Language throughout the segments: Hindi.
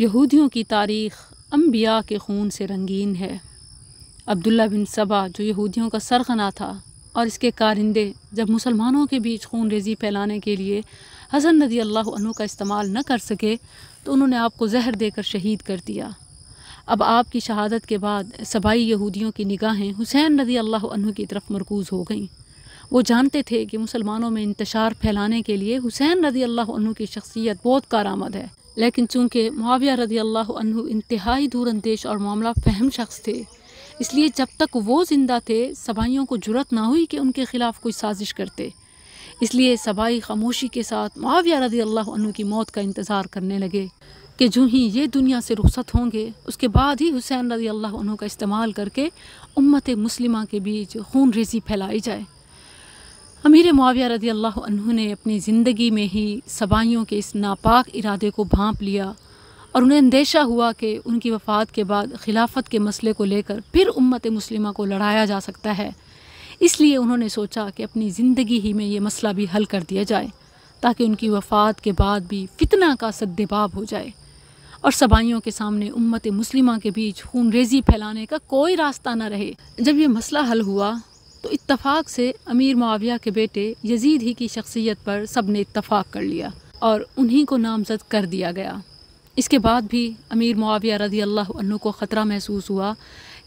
यहूदियों की तारीख अम्बिया के खून से रंगीन है अब्दुल्ला बिन सबा जो यहूदियों का सरगना था और इसके कारिंदे जब मुसलमानों के बीच खून रेजी फैलाने के लिए हसन नदी अल्लाह का इस्तेमाल न कर सके तो उन्होंने आपको जहर देकर शहीद कर दिया अब आपकी शहादत के बाद सबाई यहूदियों की निगाहें हुसैन नदी अल्लाह की तरफ मरकूज़ हो गईं वो जानते थे कि मुसलमानों में इंतशार फैलाने के लिए हुसैन रदी अल्लाह की शख्सियत बहुत कारामद है लेकिन चूंकि मुआविया रदी अल्लाह इंतहाई दूरंदेश और मामला फहम शख्स थे इसलिए जब तक वो ज़िंदा थे सबाइयों को जरूरत ना हुई कि उनके ख़िलाफ़ कोई साजिश करते इसलिए सबाई खामोशी के साथ मुआविया रदी अल्लाह की मौत का इंतज़ार करने लगे कि जो ही ये दुनिया से रुखसत होंगे उसके बाद ही हुसैन रजी अल्लाह का इस्तेमाल करके उम्मत मुस्लिमा के बीच खून रेजी फैलाई जाए अमीर मुआविया रदी अल्लाह ने अपनी ज़िंदगी में ही सबाइयों के इस नापाक इरादे को भांप लिया और उन्हें अंदेशा हुआ कि उनकी वफ़ात के बाद खिलाफत के मसले को लेकर फिर उम्मत मुस्लिमा को लड़ाया जा सकता है इसलिए उन्होंने सोचा कि अपनी ज़िंदगी ही में ये मसला भी हल कर दिया जाए ताकि उनकी वफ़ात के बाद भी फितना का सद्देबाब हो जाए और सबाइयों के सामने उम्मत मुस्लिमा के बीच खून रेजी फैलाने का कोई रास्ता ना रहे जब यह मसला हल हुआ तो इत्तफाक से अमीर मुआविया के बेटे यजीद ही की शख्सियत पर सब ने इतफ़ाक़ कर लिया और उन्हीं को नामजद कर दिया गया इसके बाद भी अमीर मुआविया रजी अल्लाह को ख़तरा महसूस हुआ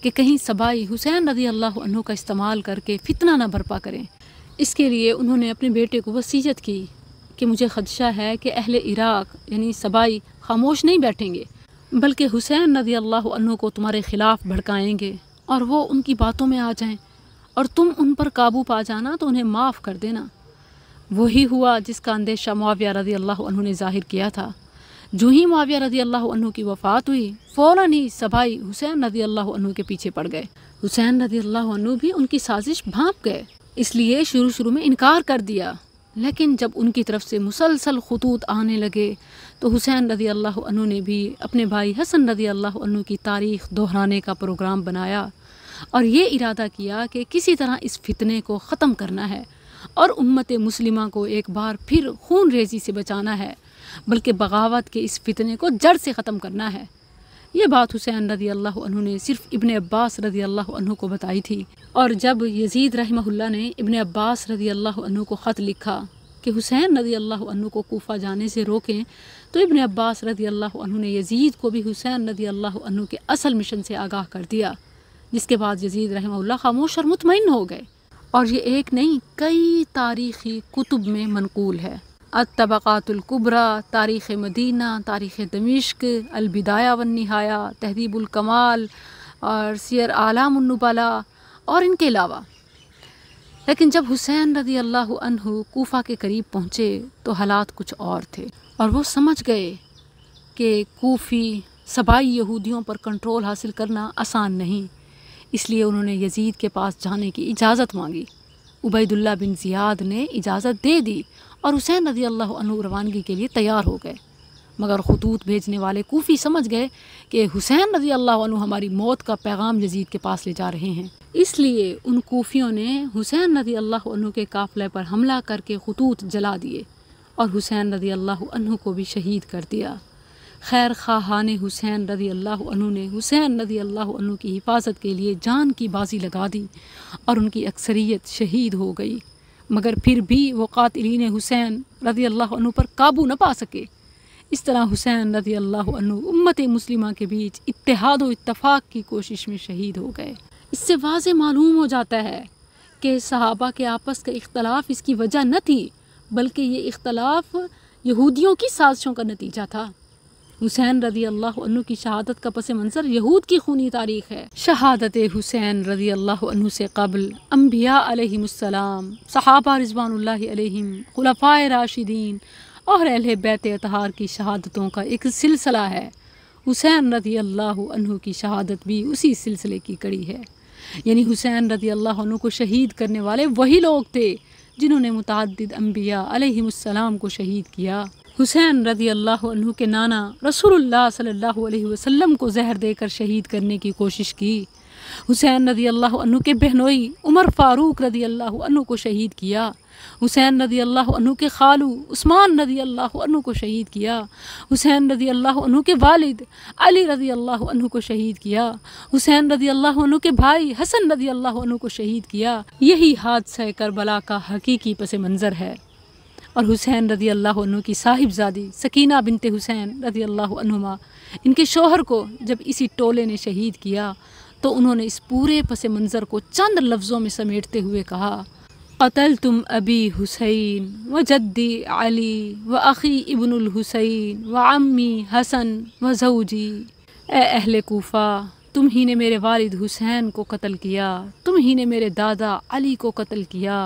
कि कहीं सबाई हुसैन रजी अल्लाह का इस्तेमाल करके फितना ना भरपा करें इसके लिए उन्होंने अपने बेटे को वसीयत की कि मुझे खदशा है कि अहल इराक यानी सबाई खामोश नहीं बैठेंगे बल्कि हुसैन रदी अल्लाह को तुम्हारे ख़िलाफ़ भड़काएंगे और वो उनकी बातों में आ जाएँ और तुम उन पर काबू पा जाना तो उन्हें माफ़ कर देना वही हुआ जिसका अंदेशा मुआविया रजी अल्लाह ने जाहिर किया था जो ही मुआविया रजी अल्लाह की वफ़ात हुई फ़ौर ही सभाई हुसैन रदी अल्लाह के पीछे पड़ गए हुसैन रदी अल्लाह भी उनकी साजिश भाँप गए इसलिए शुरू शुरू में इनकार कर दिया लेकिन जब उनकी तरफ से मुसलसल खतूत आने लगे तो हुसैन रजी अल्लाह ने भी अपने भाई हसन रदी अल्लाह की तारीख दोहराने का प्रोग्राम बनाया और ये इरादा किया कि किसी तरह इस फितने को ख़त्म करना है और उम्मत मुस्लिमा को एक बार फिर खून रेजी से बचाना है बल्कि बगावत के इस फितने को जड़ से ख़त्म करना है ये बात हुसैन रदी अल्लाह ने सिर्फ इबन अब्बास रदी अल्लाह को बताई थी और जब यजीद रही ने इबन अब्बास रदी अल्लाह को ख़त लिखा कि हुसैन रदी अल्लाह को कोफा जाने से रोकें तो इबन अब्बास रदी अल्लाह ने यजीद को भी हुसैन रदी अल्लाह के असल मिशन से आगाह कर दिया जिसके बाद यजीद रहमल खामोश और मुतमिन हो गए और ये एक नहीं कई तारीखी कुतुब में मनकूल है अत तबक़ातुल्कुबरा तारीख़ मदीना तारीख़ दमिश्क अलबिदाया वन नहाया तहदीबुलकमाल और सियर आलामनुबाला और इनके अलावा लेकिन जब हुसैन रदी अल्लाह कोफ़ा के करीब पहुँचे तो हालात कुछ और थे और वो समझ गए कि कोफ़ी सबाई यहूदियों पर कंट्रोल हासिल करना आसान नहीं इसलिए उन्होंने यजीद के पास जाने की इजाज़त मांगी उबैदुल्ला बिन ज़ियाद ने इजाज़त दे दी और हुसैन रजी अल्लाह रवानगी के लिए तैयार हो गए मगर खतूत भेजने वाले कोफ़ी समझ गए कि हुसैन रजी अल्लाह हमारी मौत का पैगाम यजीद के पास ले जा रहे हैं इसलिए उन कोफ़ियों ने हुसैन रजी अल्लाह के काफ़िले पर हमला करके खतूत जला दिए और हुसैन रजी अल्लाह को भी शहीद कर दिया खैर खान हुसैन रदी अल्लाह ने हुसैन रदी अल्लाह की हिफाजत के लिए जान की बाजी लगा दी और उनकी अक्सरियत शहीद हो गई मगर फिर भी वो कातिलीन हुसैन रदी अल्लाह पर काबू न पा सके इस तरह हुसैन रदी अल्लाह उम्मत मुस्लिमा के बीच इतिहाद इतफ़ाक़ की कोशिश में शहीद हो गए इससे वाज मालूम हो जाता है कि सहाबा के आपस का इख्तलाफ इसकी वजह न थी बल्कि ये इख्तलाफ यहूदियों की साजिशों का नतीजा था हुसैन रदी अल्लाह की शहादत का पस मंसर यहूद की खूनी तारीख है शहादत हुसैन रदी अल्लाह से कबल अम्बिया सहाबा रिजवान खुलफ़ा राशिदीन और अहल बैत अतहार की शहादतों का एक सिलसिला है हुसैन रदी अल्लाह की शहादत भी उसी सिलसिले की कड़ी है यानी हुसैन रदी अल्लाह को शहीद करने वाले वही लोग थे जिन्होंने मुतद अम्बिया को शहीद किया हुसैन रदी अल्लाह के नाना रसूलुल्लाह सल्लल्लाहु अलैहि वसल्लम को जहर देकर शहीद करने की कोशिश की हुसैन रदी अल्लाह के बहनोई उमर फ़ारूक रदी अल्लाह को शहीद किया हुसैन रदी अल्लाह के खालू उस्मान रदी अल्लाह को शहीद किया हुसैन रदी अल्लाह के वालिद अली रदी अल्लाह को शहीद किया हुसैन रदी अल्लाह के भाई हसन रदी अल्लाह को शहीद किया यही हादसा करबला का हकीकी पस मंज़र है और हुसैन रदी अल्लाह की साहिबजादी सकीना बिनते हुसैन रदी अल्लाह इनके शोहर को जब इसी टोले ने शहीद किया तो उन्होंने इस पूरे पस मंज़र को चंद लफ्ज़ों में समेटते हुए कहा कतल तुम अबी हुसैन व जद्दी अली व अखी इबनुल हुसैन व अम्मी हसन व जऊजी ए अहल कोफ़ा तुम ही ने मेरे वालिद हुसैन को कत्ल किया तुम ही ने मेरे दादा अली को कत्ल किया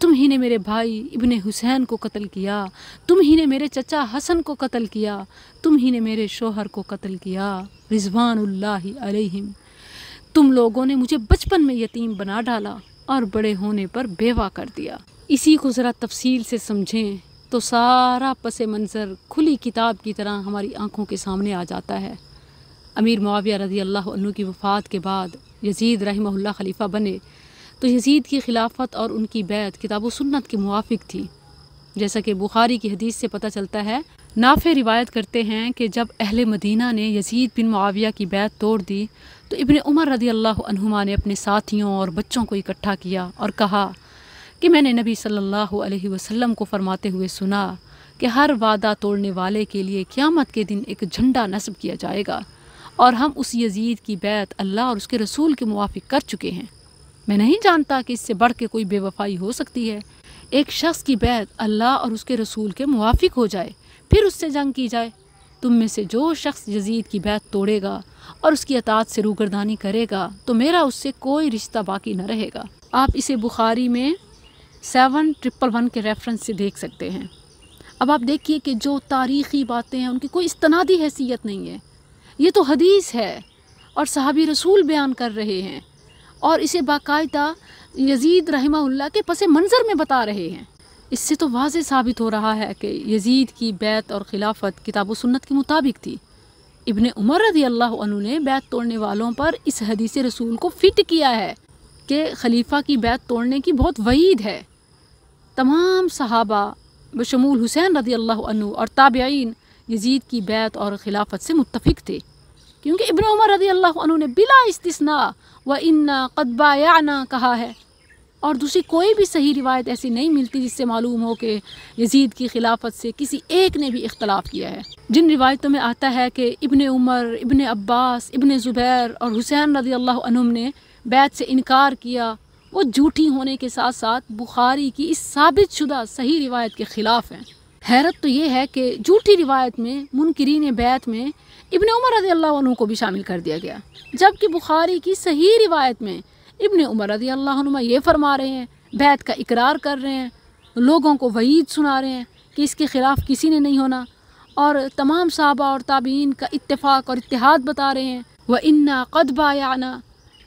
तुम ही ने मेरे भाई इब्ने हुसैन को कत्ल किया तुम ही ने मेरे चचा हसन को कत्ल किया तुम ही ने मेरे शोहर को कत्ल किया रिजवान अलैहिम तुम लोगों ने मुझे बचपन में यतीम बना डाला और बड़े होने पर बेवा कर दिया इसी को ज़रा तफसील से समझें तो सारा पस मंज़र खुली किताब की तरह हमारी आंखों के सामने आ जाता है अमीर मुआविया रजी अल्लाह की वफ़ात के बाद यजीद रही खलीफा बने तो यजीद की खिलाफत और उनकी बैत किताब सुन्नत के मुआफ़ थी जैसा कि बुखारी की हदीस से पता चलता है नाफे रिवायत करते हैं कि जब अहल मदीना ने यजीद बिन मुआविया की बैत तोड़ दी तो इबन उमर रदी अल्लाह ने अपने साथियों और बच्चों को इकट्ठा किया और कहा कि मैंने नबी सल्लल्लाहु अलैहि वसल्लम को फरमाते हुए सुना कि हर वादा तोड़ने वाले के लिए क़्यामत के दिन एक झंडा नस्ब किया जाएगा और हम उस यजीद की बैत अल्लाह और उसके रसूल के मुआफ़ कर चुके हैं मैं नहीं जानता कि इससे बढ़ के कोई बेवफाई हो सकती है एक शख्स की बैत अल्लाह और उसके रसूल के मुआफ़ हो जाए फिर उससे जंग की जाए तुम में से जो शख्स यजीद की बैत तोड़ेगा और उसकी अतात से रूगरदानी करेगा तो मेरा उससे कोई रिश्ता बाकी न रहेगा आप इसे बुखारी में सेवन ट्रिपल वन के रेफरेंस से देख सकते हैं अब आप देखिए कि जो तारीख़ी बातें हैं उनकी कोई इस्तनादी हैसियत नहीं है ये तो हदीस है और सहाबी रसूल बयान कर रहे हैं और इसे बाकायदा यजीद रहमा के पस मंज़र में बता रहे हैं इससे तो वाज साबित हो रहा है कि यजीद की बैत और खिलाफत किताब सुन्नत के मुताबिक थी इबन उमर रदी अल्लाह ने बैत तोड़ने वालों पर इस हदीस रसूल को फिट किया है कि खलीफा की बैत तोड़ने की बहुत वईद है तमाम सहाबा बशमूल हुसैन रदी अल्लाह और ताबेन यजीद की बैत और खिलाफत से मुतफिक थे क्योंकि इबन उमर रदी अल्लाह ने बिला इस्तना व इन्ना ना कहा है और दूसरी कोई भी सही रिवायत ऐसी नहीं मिलती जिससे मालूम हो कि यजीद की खिलाफत से किसी एक ने भी इख्तलाफ किया है जिन रिवायतों में आता है कि इबन उमर इब्ने अब्बास इब्ने ज़ुबैर और हुसैन रजी अल्लाह ने बैत से इनकार किया वो झूठी होने के साथ साथ बुखारी की इस साबित शुदा सही रिवायत के ख़िलाफ़ हैं हैरत तो ये है कि झूठी रिवायत में मुनकरीन बैत में इबन उमर रदी अल्लाह को भी शामिल कर दिया गया जबकि बुखारी की सही रिवायत में इबन उमर रदी अल्लाह ये फरमा रहे हैं बैत का इकरार कर रहे हैं लोगों को वईद सुना रहे हैं कि इसके ख़िलाफ़ किसी ने नहीं होना और तमाम साहबा और ताबीन का इत्तेफाक और इतिहाद बता रहे हैं व इन्ना कदबा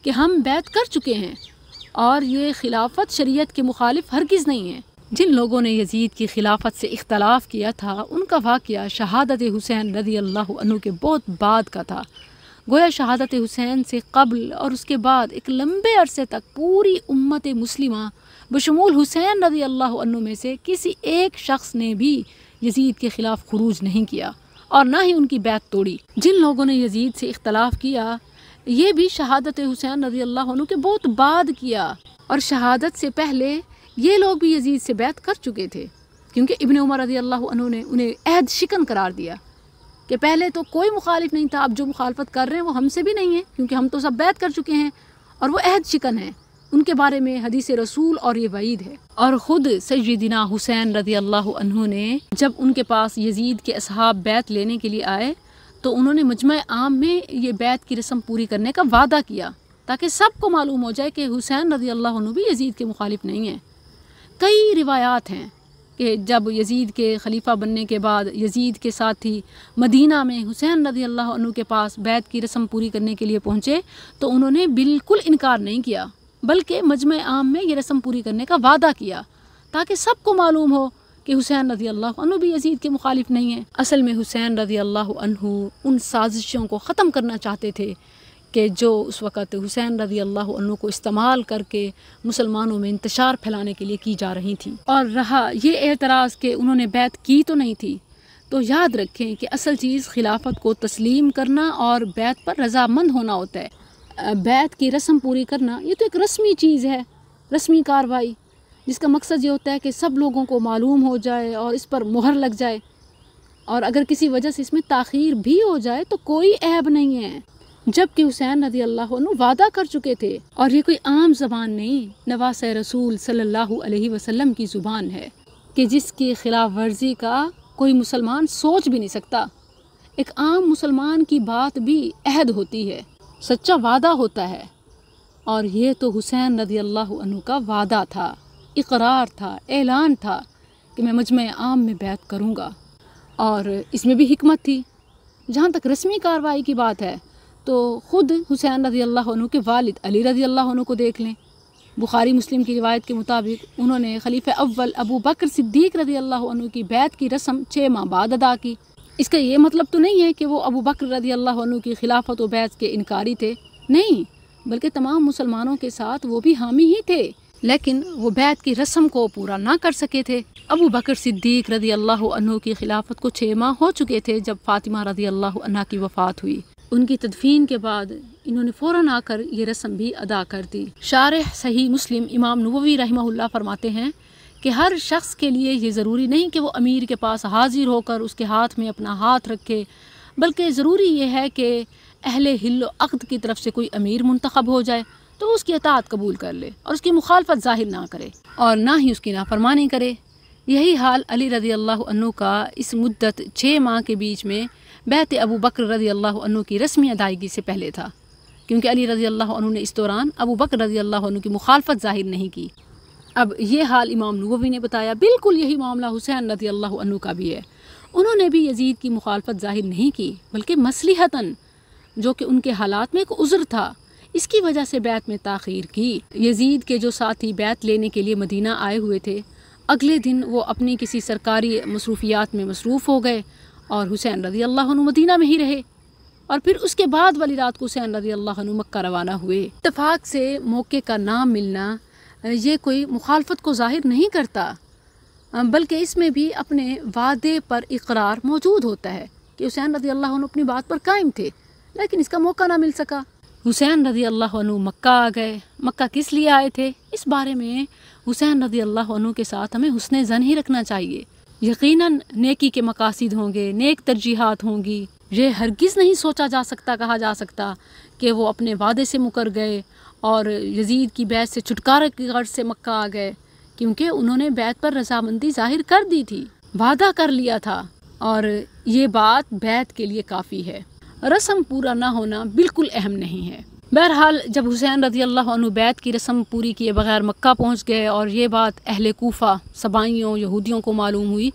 कि हम बैत कर चुके हैं और ये खिलाफत शरीयत के मुखालिफ हरगिज़ नहीं है जिन लोगों ने यजीद की खिलाफत से इख्तलाफ किया था उनका वाक़ शहादत हुसैन रदी अल्लाह के बहुत बाद का था गोया शहादत हुसैन से कबल और उसके बाद एक लंबे अरसे तक पूरी उम्मत मुस्लिम बशमूल हुसैन रदी अल्लाह में से किसी एक शख्स ने भी यजीद के ख़िलाफ़ खरूज नहीं किया और ना ही उनकी बैत तोड़ी जिन लोगों ने यजीद से इख्तलाफ किया ये भी शहादत हुसैन रजी अल्लाह के बहुत बाद किया और शहादत से पहले ये लोग भी यजीद से बैत कर चुके थे क्योंकि इबन उमर रजी अल्लाह ने उन्हें अहद शिकन करार दिया कि पहले तो कोई मुखालिफ नहीं था अब जो मुखालफत कर रहे हैं वो हमसे भी नहीं है क्योंकि हम तो सब बैत कर चुके हैं और वो अहद शिकन है उनके बारे में हदीस रसूल और ये वईद है और ख़ुद सैदिना हुसैन रजी अल्लाह ने जब उनके पास यजीद के असहाब बैत लेने के लिए आए तो उन्होंने मजमा आम में ये बैत की रस्म पूरी करने का वादा किया ताकि सबको मालूम हो जाए कि हुसैन रजी अल्लाह भी यजीद के मुखालिफ नहीं है कई रिवायात हैं कि जब यजीद के खलीफा बनने के बाद यजीद के साथ ही मदीना में हुसैन रजी अल्लाह के पास बैत की रस्म पूरी करने के लिए पहुँचे तो उन्होंने बिल्कुल इनकार नहीं किया बल्कि मजम आम में ये रस्म पूरी करने का वादा किया ताकि सबको मालूम हो कि हुसैन रजी अल्लाह भी यजीद के मुखालिफ नहीं है असल में हुसैन रजी अल्लाह उन साजिशों को ख़त्म करना चाहते थे कि जो उस वक़्त हुसैन रदी अल्लाह को इस्तेमाल करके मुसलमानों में इंतशार फैलाने के लिए की जा रही थी और रहा ये एतराज़ कि उन्होंने बैत की तो नहीं थी तो याद रखें कि असल चीज़ खिलाफत को तस्लीम करना और बैत पर रजामंद होना होता है बैत की रस्म पूरी करना ये तो एक रस्मी चीज़ है रस्मी कार्रवाई जिसका मकसद ये होता है कि सब लोगों को मालूम हो जाए और इस पर मुहर लग जाए और अगर किसी वजह से इसमें ताखीर भी हो जाए तो कोई ऐब नहीं है जबकि हुसैन रदी अल्लाह वादा कर चुके थे और ये कोई आम जबान नहीं नवास रसूल सल्लल्लाहु अलैहि वसल्लम की ज़ुबान है कि जिसकी खिलाफ वर्जी का कोई मुसलमान सोच भी नहीं सकता एक आम मुसलमान की बात भी अहद होती है सच्चा वादा होता है और ये तो हुसैन रदी अल्लाह का वादा था इकरार था ऐलान था कि मैं मजमे आम में बैत करूँगा और इसमें भी हमत थी जहाँ तक रस्मी कार्रवाई की बात है तो ख़ुद हुसैन रज़ी अल्लाह के वालिद अली रज़ी अल्लाह को देख लें बुखारी मुस्लिम की रिवायत के मुताबिक उन्होंने खलीफ अव्वल अबू बकर सिद्दीक रज़ी अल्लाह की बैत की रस्म छः माह बाद अदा की इसका ये मतलब तो नहीं है कि वो अबू बकर रजी अल्लाह की खिलाफत व बैत के इनकारी थे नहीं बल्कि तमाम मुसलमानों के साथ वो भी हामी ही थे लेकिन वो बैत की रस्म को पूरा ना कर सके थे अबू बकर सिद्दीक रजी अल्लाह की खिलाफत को छः माह हो चुके थे जब फ़ातिमा रज़ी अल्लाह की वफ़ात हुई उनकी तदफीन के बाद इन्होंने फ़ौरन आकर ये रस्म भी अदा कर दी शार सही मुस्लिम इमाम नबी रहमा फरमाते हैं कि हर शख्स के लिए ये ज़रूरी नहीं कि वो अमीर के पास हाजिर होकर उसके हाथ में अपना हाथ रखे बल्कि ज़रूरी ये है कि अहल हिल अकद की तरफ से कोई अमीर मंतखब हो जाए तो उसकी अतात कबूल कर ले और उसकी मुखालफत ज़ाहिर ना करे और ना ही उसकी नाफरमानी करे यही हाल अली रजी अल्लाह का इस मुद्दत छः माह के बीच में बैत अबू बकर रज़ी अल्लाह की रस्मी अदायगी से पहले था क्योंकि अली रज़ी अल्लाह ने इस दौरान अबू बकर रज़ी अल्लाह की मुखालफत ज़ाहिर नहीं की अब यह हाल इमाम नूबी ने बताया बिल्कुल यही मामला हुसैन रजी अल्लाह का भी है उन्होंने भी यजीद की मुखालफत ज़ाहिर नहीं की बल्कि मसलहतन जो कि उनके हालात में एक उज़्र था इसकी वजह से बैत में तखीर की यजीद के जो साथी बैत लेने के लिए मदीना आए हुए थे अगले दिन वो अपनी किसी सरकारी मसरूफियात में मसरूफ़ हो गए और हुसैन रजी अल्लाह मदीना में ही रहे और फिर उसके बाद वाली रात को हुसैन रजी अल्लाह मक्का रवाना हुए इतफाक़ से मौके का नाम मिलना ये कोई मुखालफत को ज़ाहिर नहीं करता बल्कि इसमें भी अपने वादे पर इकरार मौजूद होता है कि हुसैन रजी अल्लाह अपनी बात पर कायम थे लेकिन इसका मौका ना मिल सका हुसैन रदी अल्लाह मक्का आ गए मक्का किस लिए आए थे इस बारे में हुसैन रदी अल्लाह के साथ हमें हुसन जन ही रखना चाहिए यकीनन नेकी के मकासद होंगे नेक तरजीहत होंगी ये हरगिज़ नहीं सोचा जा सकता कहा जा सकता कि वो अपने वादे से मुकर गए और यजीद की बैत से छुटकारा की गर्ज से मक्का आ गए क्योंकि उन्होंने बैत पर रजामंदी जाहिर कर दी थी वादा कर लिया था और ये बात बैत के लिए काफ़ी है रस्म पूरा ना होना बिल्कुल अहम नहीं है बहरहाल जब हुसैन रदी अल्लाह बैत की रस्म पूरी किए बगैर मक्का पहुँच गए और ये बात अहल कोफ़ा सबाइयों यहूदियों को मालूम हुई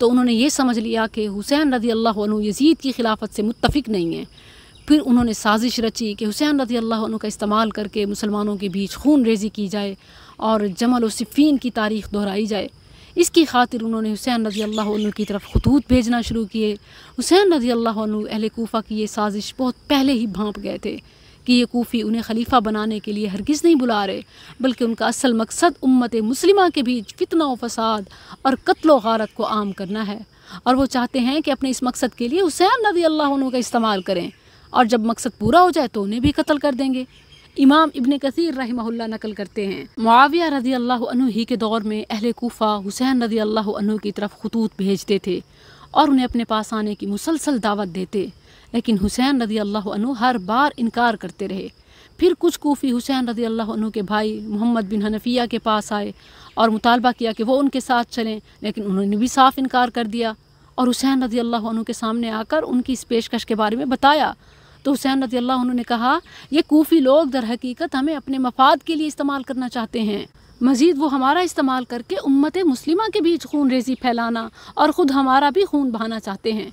तो उन्होंने ये समझ लिया कि हुसैन रदी अल्लाह यजीद की खिलाफत से मुतफिक नहीं है फिर उन्होंने साजिश रची कि हुसैन रदी अल्लाह का इस्तेमाल करके मुसलमानों के बीच खून रेजी की जाए और जमल सिफ़ीन की तारीख दोहराई जाए इसकी खातिर उन्होंने हुसैन रजी अल्लाह की तरफ खतूत भेजना शुरू किए हुसैन रजी अल्लाह अहल कोफ़ा की ये साजिश बहुत पहले ही भाँप गए थे कि ये कोफ़ी उन्हें खलीफा बनाने के लिए हरगिज़ नहीं बुला रहे बल्कि उनका असल मकसद उम्मत मुस्लिमा के बीच फितना व फसाद और कत्ल गारत को आम करना है और वो चाहते हैं कि अपने इस मकसद के लिए हुसैन नबी अल्लाह का इस्तेमाल करें और जब मकसद पूरा हो जाए तो उन्हें भी कत्ल कर देंगे इमाम इबन कसर रहमहुल्ला नकल करते हैं मुआविया रजी अल्लाह ही के दौर में अहल कोफ़ा हुसैन रजी अल्लाह की तरफ खतूत भेजते थे और उन्हें अपने पास आने की मुसलसल दावत देते लेकिन हुसैन रदी अल्लाह हर बार इनकार करते रहे फिर कुछ कोफ़ी हुसैन रदी अल्लाह के भाई मोहम्मद बिन हनफिया के पास आए और मुतालबा किया कि वो उनके साथ चलें लेकिन उन्होंने भी साफ इनकार कर दिया और हुसैन रदी अल्लाह के सामने आकर उनकी इस पेशकश के बारे में बताया तो हुसैन रदी अल्लाह ने कहा ये कोफ़ी लोग दर हकीकत हमें अपने मफाद के लिए इस्तेमाल करना चाहते हैं मज़ीद वो हमारा इस्तेमाल करके उम्मत मुस्लिमा के बीच खून रेजी फैलाना और ख़ुद हमारा भी खून बहाना चाहते हैं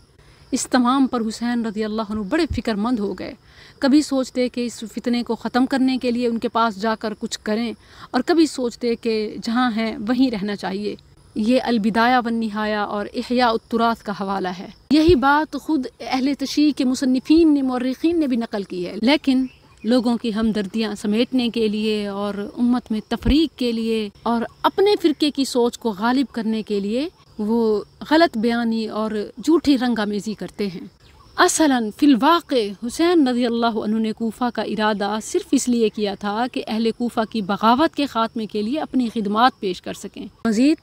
इस तमाम पर हुसैन रज़ी अल्लाह बड़े फ़िक्रमंद हो गए कभी सोचते कि इस फितने को ख़त्म करने के लिए उनके पास जाकर कुछ करें और कभी सोचते कि जहाँ हैं वहीं रहना चाहिए ये अलबिदाया वन नहाया और अहिया उत्तरात का हवाला है यही बात ख़ुद अहल तशी के मुसनफिन ने मौरखीन ने भी नकल की है लेकिन लोगों की हमदर्दियाँ समेटने के लिए और उम्मत में तफरीक के लिए और अपने फ़िरके की सोच को गालिब करने के लिए वो गलत बयानी और झूठी रंगामेज़ी करते हैं असल फ़िलवाक़ हुसैन रजी अल्लाह ने कोफ़ा का इरादा सिर्फ इसलिए किया था कि अहल कोफ़ा की बगावत के ख़ात्मे के लिए अपनी खदमात पेश कर सकें मज़ीद